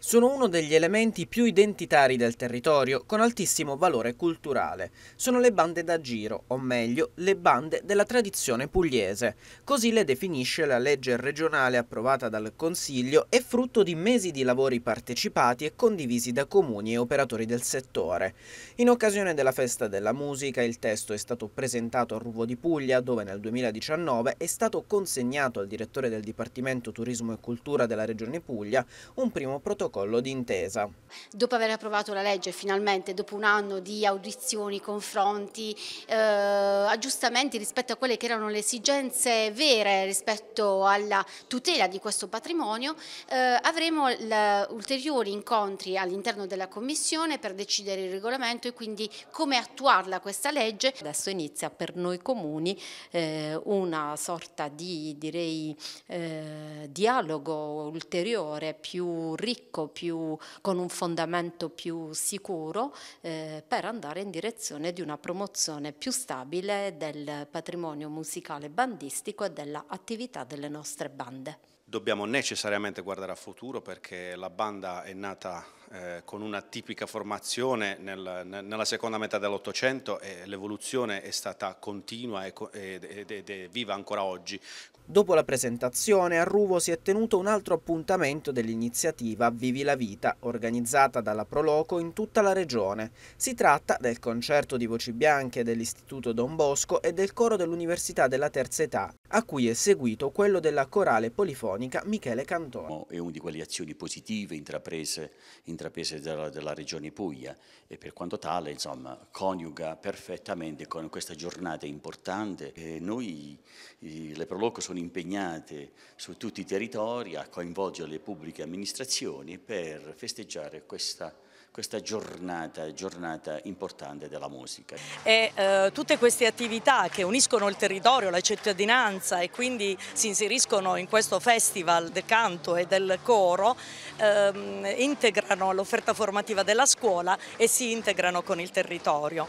Sono uno degli elementi più identitari del territorio, con altissimo valore culturale. Sono le bande da giro, o meglio, le bande della tradizione pugliese. Così le definisce la legge regionale approvata dal Consiglio e frutto di mesi di lavori partecipati e condivisi da comuni e operatori del settore. In occasione della Festa della Musica il testo è stato presentato a Ruvo di Puglia, dove nel 2019 è stato consegnato al direttore del Dipartimento Turismo e Cultura della Regione Puglia un primo protocollo protocollo d'intesa. Dopo aver approvato la legge finalmente, dopo un anno di audizioni, confronti, eh, aggiustamenti rispetto a quelle che erano le esigenze vere rispetto alla tutela di questo patrimonio, eh, avremo ulteriori incontri all'interno della Commissione per decidere il regolamento e quindi come attuarla questa legge. Adesso inizia per noi comuni eh, una sorta di direi, eh, dialogo ulteriore più ricco teorico, più, con un fondamento più sicuro eh, per andare in direzione di una promozione più stabile del patrimonio musicale bandistico e dell'attività delle nostre bande. Dobbiamo necessariamente guardare al futuro perché la banda è nata eh, con una tipica formazione nel, nella seconda metà dell'Ottocento e l'evoluzione è stata continua ed è viva ancora oggi. Dopo la presentazione a Ruvo si è tenuto un altro appuntamento dell'iniziativa Vivi la Vita, organizzata dalla Proloco in tutta la regione. Si tratta del concerto di voci bianche dell'Istituto Don Bosco e del coro dell'Università della Terza Età, a cui è seguito quello della Corale Polifonica radiofonica Michele Cantone. È una di quelle azioni positive intraprese, intraprese dalla, dalla, Regione Puglia e per quanto tale insomma, coniuga perfettamente con questa giornata importante. E noi, le Proloco, sono impegnate su tutti i territori a coinvolgere le pubbliche amministrazioni per festeggiare questa giornata questa giornata, giornata importante della musica. E eh, tutte queste attività che uniscono il territorio, la cittadinanza e quindi si inseriscono in questo festival del canto e del coro, ehm, integrano l'offerta formativa della scuola e si integrano con il territorio.